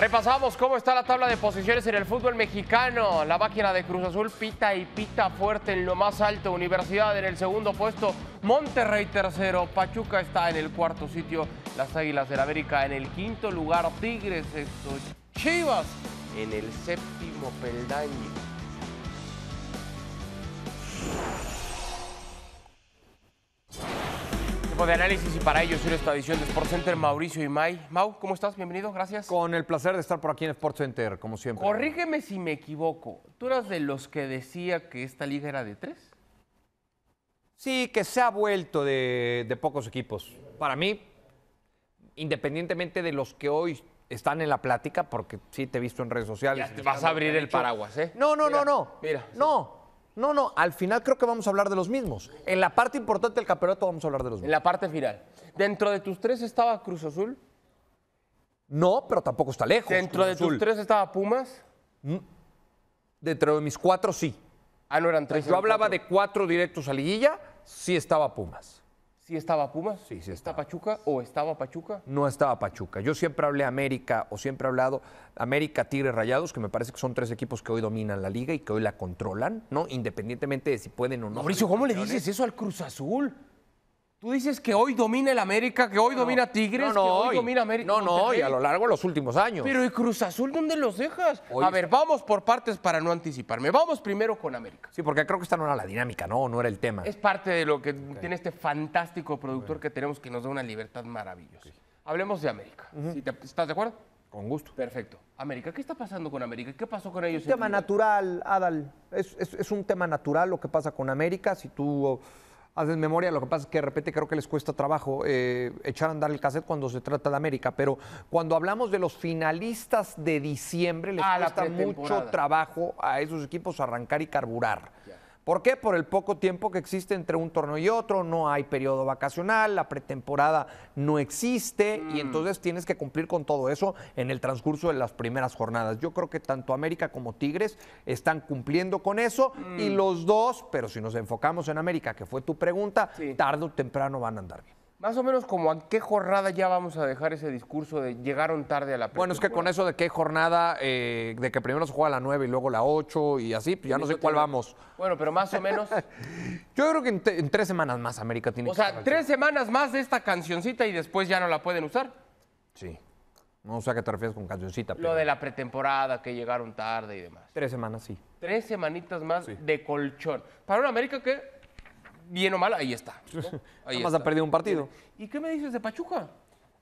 Repasamos cómo está la tabla de posiciones en el fútbol mexicano. La máquina de Cruz Azul pita y pita fuerte en lo más alto. Universidad en el segundo puesto, Monterrey tercero, Pachuca está en el cuarto sitio, las Águilas del América en el quinto lugar, Tigres, sexto, Chivas en el séptimo peldaño. de análisis y para ellos sirve esta edición de Center, Mauricio y May. Mau, ¿cómo estás? Bienvenido, gracias. Con el placer de estar por aquí en Center, como siempre. Corrígeme si me equivoco. ¿Tú eras de los que decía que esta liga era de tres? Sí, que se ha vuelto de, pocos equipos. Para mí, independientemente de los que hoy están en la plática, porque sí te he visto en redes sociales. vas a abrir el paraguas, ¿eh? No, no, no, no. Mira. No. No, no, al final creo que vamos a hablar de los mismos. En la parte importante del campeonato vamos a hablar de los mismos. En la parte final. ¿Dentro de tus tres estaba Cruz Azul? No, pero tampoco está lejos. ¿Dentro de tus tres estaba Pumas? Mm, dentro de mis cuatro, sí. Ah, no eran tres. Yo hablaba de cuatro directos a liguilla, sí estaba Pumas. ¿Sí estaba Pumas? Sí, sí estaba. Pachuca o estaba Pachuca? No estaba Pachuca. Yo siempre hablé América o siempre he hablado América, Tigres, Rayados, que me parece que son tres equipos que hoy dominan la liga y que hoy la controlan, ¿no? Independientemente de si pueden o no. Mauricio, ¿cómo le dices eso al Cruz Azul? Tú dices que hoy domina el América, que hoy domina Tigres, que hoy, domina América. No, no, y a lo largo de los últimos años. Pero ¿y Cruz Azul dónde los dejas? A ver, vamos por partes para no anticiparme. Vamos primero con América. Sí, porque creo que esta no era la dinámica, ¿no? No era el tema. Es parte de lo que tiene este fantástico productor que tenemos que nos da una libertad maravillosa. Hablemos de América. ¿Estás de acuerdo? Con gusto. Perfecto. América, ¿qué está pasando con América? ¿Qué pasó con ellos? Un tema natural, Adal. Es, un tema natural lo que pasa con América. Si tú hacen memoria. Lo que pasa es que de repente creo que les cuesta trabajo eh, echar a andar el cassette cuando se trata de América. Pero cuando hablamos de los finalistas de diciembre, les ah, cuesta mucho trabajo a esos equipos arrancar y carburar. ¿Por qué? Por el poco tiempo que existe entre un torneo y otro, no hay periodo vacacional, la pretemporada no existe y mm. entonces tienes que cumplir con todo eso en el transcurso de las primeras jornadas. Yo creo que tanto América como Tigres están cumpliendo con eso y mm. los dos, pero si nos enfocamos en América, que fue tu pregunta, tarde o temprano van a andar bien. Más o menos como a qué jornada ya vamos a dejar ese discurso de llegaron tarde a la Bueno, es que con eso de qué jornada, eh, de que primero se juega la 9 y luego la 8 y así, pues ya no sé cuál vamos. Bueno, pero más o menos. Yo creo que en, tres semanas más América tiene O sea, tres semanas más de esta cancioncita y después ya no la pueden usar. Sí. No sé a qué te refieres con cancioncita, pero Lo de la pretemporada, que llegaron tarde y demás. tres semanas sí. Tres semanitas más de colchón. Para una América que bien o mal, ahí está. Además ha perdido un partido. ¿Y qué me dices de Pachuca?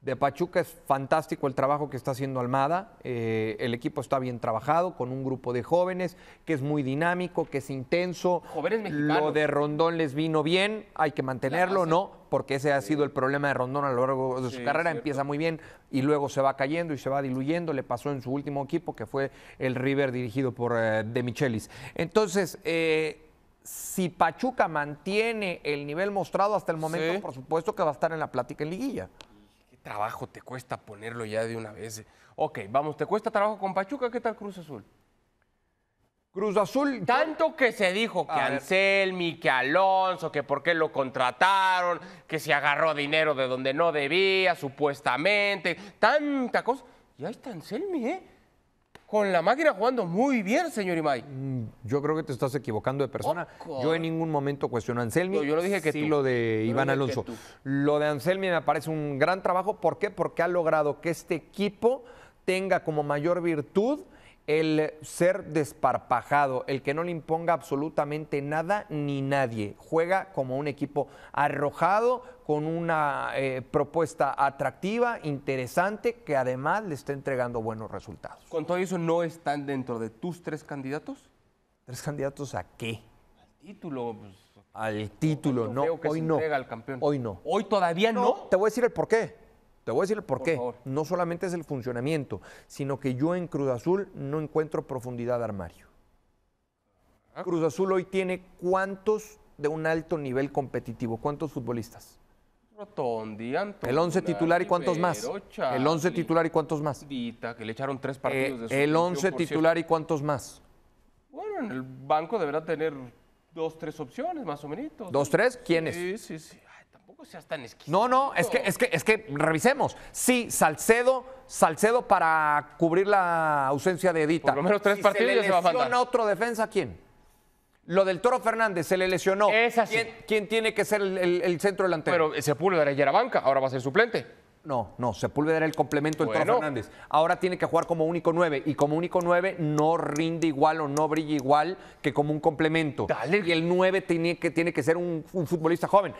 De Pachuca es fantástico el trabajo que está haciendo Almada. Eh, el equipo está bien trabajado, con un grupo de jóvenes que es muy dinámico, que es intenso. Jóvenes mexicanos. Lo de Rondón les vino bien, hay que mantenerlo, ¿no? Porque ese ha sido el problema de Rondón a lo largo de su carrera. Empieza muy bien y luego se va cayendo y se va diluyendo. Le pasó en su último equipo, que fue el River dirigido por eh, De Michelis. Entonces, eh, si Pachuca mantiene el nivel mostrado hasta el momento, por supuesto que va a estar en la plática en liguilla. ¿Qué trabajo te cuesta ponerlo ya de una vez? Ok, vamos, ¿te cuesta trabajo con Pachuca? ¿Qué tal Cruz Azul? Cruz Azul. Tanto que se dijo que Anselmi, que Alonso, que por qué lo contrataron, que se agarró dinero de donde no debía, supuestamente, tanta cosa. Y ahí está Anselmi, ¿eh? con la máquina jugando muy bien, señor Imay. Mm, yo creo que te estás equivocando de persona. yo en ningún momento cuestiono a Anselmi. yo lo dije que sí tú. lo de Iván Alonso. Lo de Anselmi me parece un gran trabajo. ¿Por qué? Porque ha logrado que este equipo tenga como mayor virtud el ser desparpajado, el que no le imponga absolutamente nada ni nadie. Juega como un equipo arrojado, con una eh, propuesta atractiva, interesante, que además le está entregando buenos resultados. ¿Con todo eso no están dentro de tus tres candidatos? ¿Tres candidatos a qué? Al título. Pues. al título, no. Hoy no. campeón. Hoy no. Hoy todavía no? no. Te voy a decir el por qué te voy a decir el por, qué. No solamente es el funcionamiento, sino que yo en Cruz Azul no encuentro profundidad de armario. Cruz Azul hoy tiene cuántos de un alto nivel competitivo, cuántos futbolistas. Rotondi, El 11 titular y cuántos más. el 11 titular y cuántos más. que le echaron tres partidos eh, El 11 titular y cuántos más. Bueno, el banco deberá tener dos, tres opciones, más o menos. ¿Dos, tres? ¿Quiénes? Sí, sí, sí. Tampoco seas tan exquisito. No, no, es que, es que, es que revisemos. Sí, Salcedo, Salcedo para cubrir la ausencia de Edita. Por lo menos tres partidos ya se va a faltar. otro defensa, ¿quién? Lo del Toro Fernández, se le lesionó. Es así. ¿Quién, tiene que ser el, centro delantero? Pero Sepúlveda era banca, ahora va a ser suplente. No, no, Sepúlveda era el complemento del Toro Fernández. Ahora tiene que jugar como único 9 y como único 9 no rinde igual o no brilla igual que como un complemento. Y el 9 tiene que, tiene que ser un, un futbolista joven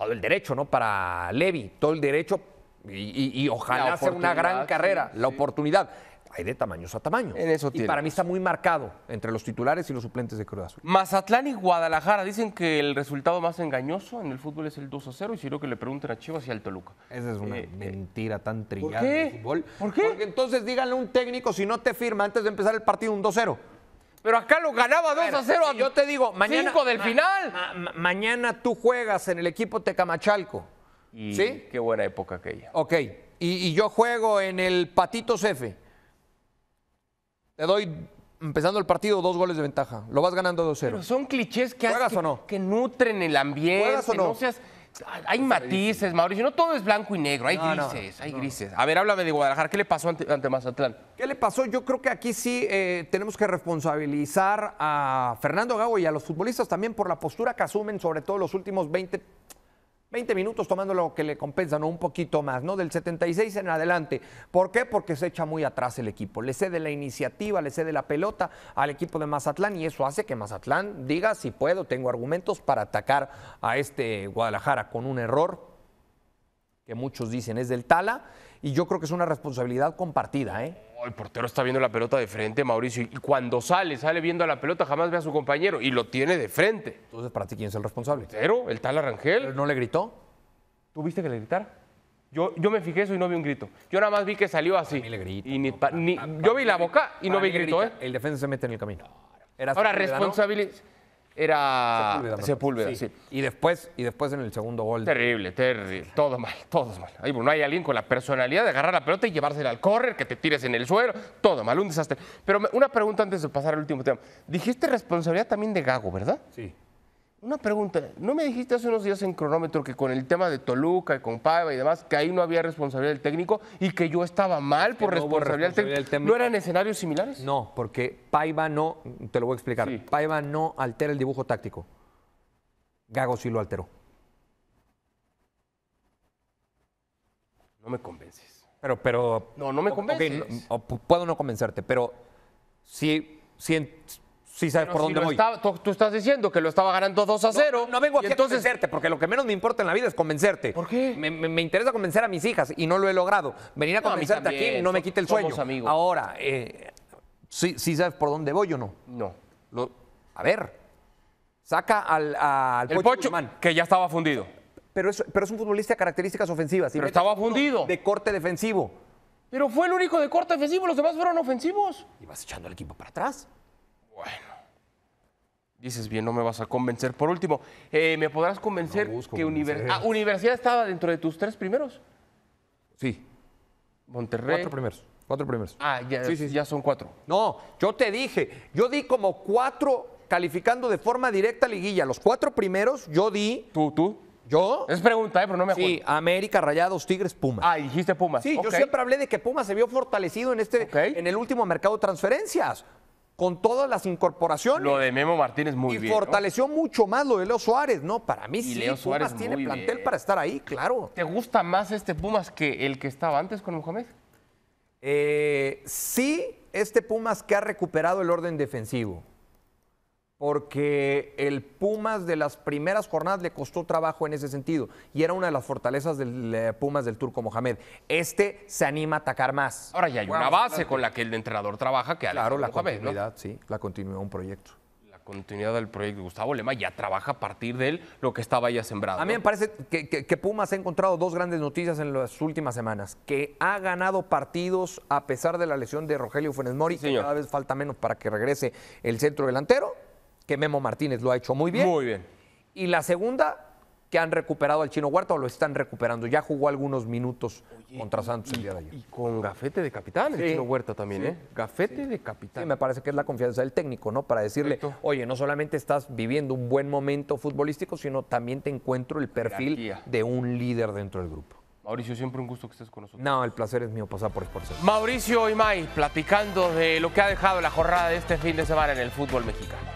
todo el derecho, ¿no? Para Levy, todo el derecho y, ojalá sea una gran carrera, la oportunidad. Hay de tamaños a tamaño. En eso Y para mí está muy marcado entre los titulares y los suplentes de Cruz Azul. Mazatlán y Guadalajara dicen que el resultado más engañoso en el fútbol es el 2 a 0 y si no que le pregunten a Chivas y al Toluca. Esa es una eh, eh, mentira tan trillada ¿Por qué? Fútbol. ¿Por qué? Porque entonces díganle a un técnico si no te firma antes de empezar el partido un 2 0 pero acá lo ganaba 2 a 0 yo te digo, mañana, del final. mañana tú juegas en el equipo Tecamachalco. ¿Sí? Qué buena época aquella. Ok. Y, yo juego en el Patito Cefe. Te doy, empezando el partido, dos goles de ventaja. Lo vas ganando 2-0. Pero son clichés que, hacen. o no? que, nutren el ambiente. O no? Hay matices, Mauricio. No todo es blanco y negro. Hay grises, hay grises. A ver, háblame de Guadalajara. ¿Qué le pasó ante, ante Mazatlán? ¿Qué le pasó? Yo creo que aquí sí eh, tenemos que responsabilizar a Fernando Gago y a los futbolistas también por la postura que asumen, sobre todo los últimos 20, 20 minutos tomando lo que le compensan ¿no? un poquito más, ¿no? Del 76 en adelante. ¿Por qué? Porque se echa muy atrás el equipo. Le cede la iniciativa, le cede la pelota al equipo de Mazatlán y eso hace que Mazatlán diga si puedo, tengo argumentos para atacar a este Guadalajara con un error que muchos dicen es del Tala y yo creo que es una responsabilidad compartida, ¿eh? el portero está viendo la pelota de frente, Mauricio, y cuando sale, sale viendo a la pelota, jamás ve a su compañero y lo tiene de frente. Entonces, ¿para ti quién es el responsable? el tal Arrangel? no le gritó? ¿Tuviste que le gritar? Yo, yo me fijé eso y no vi un grito. Yo nada más vi que salió así. Le grito, y ni, yo vi la boca y no vi grito, ¿eh? El defensa se mete en el camino. Ahora, responsabilidad era Sepúlveda. sí. Y, después, y después en el segundo gol. Terrible, terrible. Todo mal, todo mal. No hay alguien con la personalidad de agarrar la pelota y llevársela al correr, que te tires en el suelo. Todo mal, un desastre. Pero una pregunta antes de pasar al último tema. Dijiste responsabilidad también de Gago, ¿verdad? Sí. Una pregunta, ¿no me dijiste hace unos días en cronómetro que con el tema de Toluca y con Paiva y demás, que ahí no había responsabilidad del técnico y que yo estaba mal por responsabilidad, del técnico? ¿No eran escenarios similares? No, porque Paiva no, te lo voy a explicar, Paiva no altera el dibujo táctico. Gago sí lo alteró. No me convences. Pero, pero. No, no me convences. puedo no convencerte, pero si, si Sí, sabes por dónde voy. tú, estás diciendo que lo estaba ganando 2 a 0. No, vengo aquí a convencerte, porque lo que menos me importa en la vida es convencerte. ¿Por qué? Me, interesa convencer a mis hijas y no lo he logrado. Venir a convencerte aquí no me quite el sueño. Ahora, eh, ¿sí, sabes por dónde voy o no? No. a ver, saca al, Pocho, que ya estaba fundido. Pero es, pero es un futbolista de características ofensivas. Pero estaba fundido. De corte defensivo. Pero fue el único de corte defensivo, los demás fueron ofensivos. Y vas echando al equipo para atrás. Bueno. Dices bien, no me vas a convencer. Por último, eh, ¿me podrás convencer que ah, Universidad estaba dentro de tus tres primeros? Sí. Monterrey. Cuatro primeros. Cuatro primeros. Ah, ya, sí, sí, ya son cuatro. No, yo te dije, yo di como cuatro calificando de forma directa liguilla. Los cuatro primeros yo di. ¿Tú, tú? ¿Yo? Es pregunta, eh, pero no me acuerdo. Sí, América, Rayados, Tigres, Pumas. Ah, dijiste Pumas. Sí, yo siempre hablé de que Pumas se vio fortalecido en este, en el último mercado de transferencias con todas las incorporaciones. Lo de Memo Martínez muy bien. Y fortaleció mucho más lo de Leo Suárez, ¿no? Para mí sí, Leo Suárez Pumas tiene plantel para estar ahí, claro. ¿Te gusta más este Pumas que el que estaba antes con el Eh, sí, este Pumas que ha recuperado el orden defensivo porque el Pumas de las primeras jornadas le costó trabajo en ese sentido y era una de las fortalezas del eh, Pumas del Turco Mohamed. Este se anima a atacar más. Ahora ya hay una base con la que el entrenador trabaja que Claro, la continuidad, sí, la continuidad de un proyecto. La continuidad del proyecto. Gustavo Lema ya trabaja a partir de él lo que estaba ya sembrado. A mí me parece que, Pumas ha encontrado dos grandes noticias en las últimas semanas. Que ha ganado partidos a pesar de la lesión de Rogelio Funes Mori, que cada vez falta menos para que regrese el centro delantero que Memo Martínez lo ha hecho muy bien. Muy bien. Y la segunda, que han recuperado al Chino Huerta o lo están recuperando. Ya jugó algunos minutos contra Santos el día de ayer. Y con Gafete de capitán, el Chino Huerta también, ¿eh? Gafete de capitán. me parece que es la confianza del técnico, ¿no? Para decirle, oye, no solamente estás viviendo un buen momento futbolístico, sino también te encuentro el perfil de un líder dentro del grupo. Mauricio, siempre un gusto que estés con nosotros. No, el placer es mío pasar por Sports. Mauricio mai platicando de lo que ha dejado la jornada de este fin de semana en el fútbol mexicano.